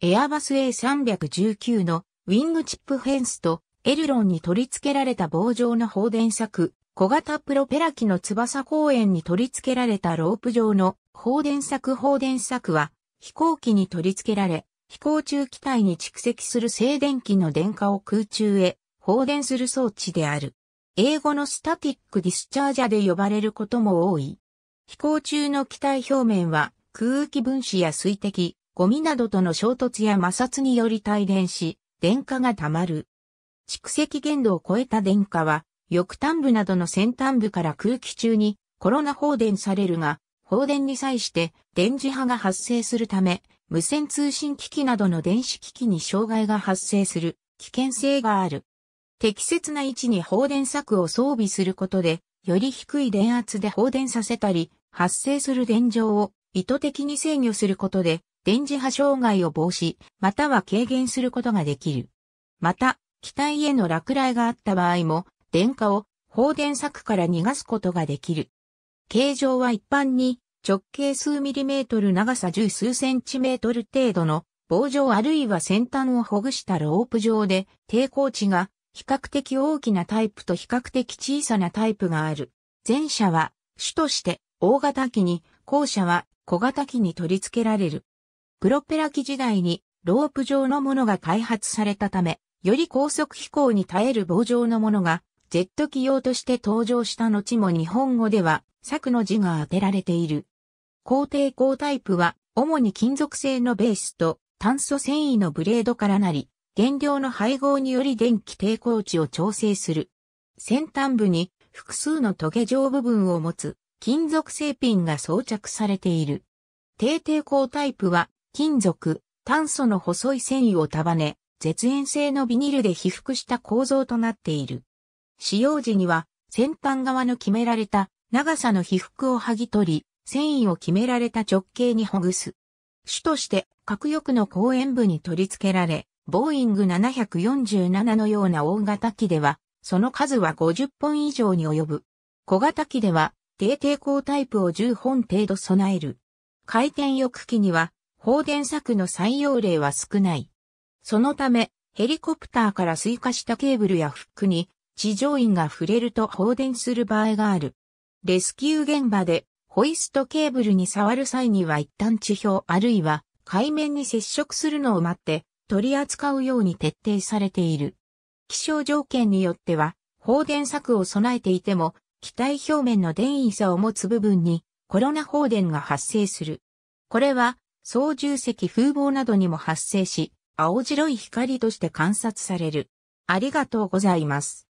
エアバス A319 のウィングチップフェンスとエルロンに取り付けられた棒状の放電柵、小型プロペラ機の翼公園に取り付けられたロープ状の放電柵放電柵は飛行機に取り付けられ、飛行中機体に蓄積する静電気の電荷を空中へ放電する装置である。英語のスタティックディスチャージャで呼ばれることも多い。飛行中の機体表面は空気分子や水滴、ゴミなどとの衝突や摩擦により帯電し、電荷が溜まる。蓄積限度を超えた電荷は、翼端部などの先端部から空気中にコロナ放電されるが、放電に際して電磁波が発生するため、無線通信機器などの電子機器に障害が発生する危険性がある。適切な位置に放電柵を装備することで、より低い電圧で放電させたり、発生する電状を意図的に制御することで、電磁波障害を防止、または軽減することができる。また、機体への落雷があった場合も、電荷を放電柵から逃がすことができる。形状は一般に直径数ミリメートル長さ十数センチメートル程度の棒状あるいは先端をほぐしたロープ状で抵抗値が比較的大きなタイプと比較的小さなタイプがある。前者は主として大型機に、後者は小型機に取り付けられる。プロペラ機時代にロープ状のものが開発されたため、より高速飛行に耐える棒状のものがジェット機用として登場した後も日本語では柵の字が当てられている。高抵抗タイプは主に金属製のベースと炭素繊維のブレードからなり、原料の配合により電気抵抗値を調整する。先端部に複数のトゲ状部分を持つ金属製ピンが装着されている。低抵抗タイプは金属、炭素の細い繊維を束ね、絶縁性のビニールで被覆した構造となっている。使用時には、先端側の決められた長さの被覆を剥ぎ取り、繊維を決められた直径にほぐす。主として、核翼の後円部に取り付けられ、ボーイング747のような大型機では、その数は50本以上に及ぶ。小型機では、低抵抗タイプを10本程度備える。回転翼機には、放電策の採用例は少ない。そのため、ヘリコプターから追加したケーブルやフックに地上員が触れると放電する場合がある。レスキュー現場でホイストケーブルに触る際には一旦地表あるいは海面に接触するのを待って取り扱うように徹底されている。気象条件によっては放電策を備えていても機体表面の電位差を持つ部分にコロナ放電が発生する。これは操縦席風貌などにも発生し、青白い光として観察される。ありがとうございます。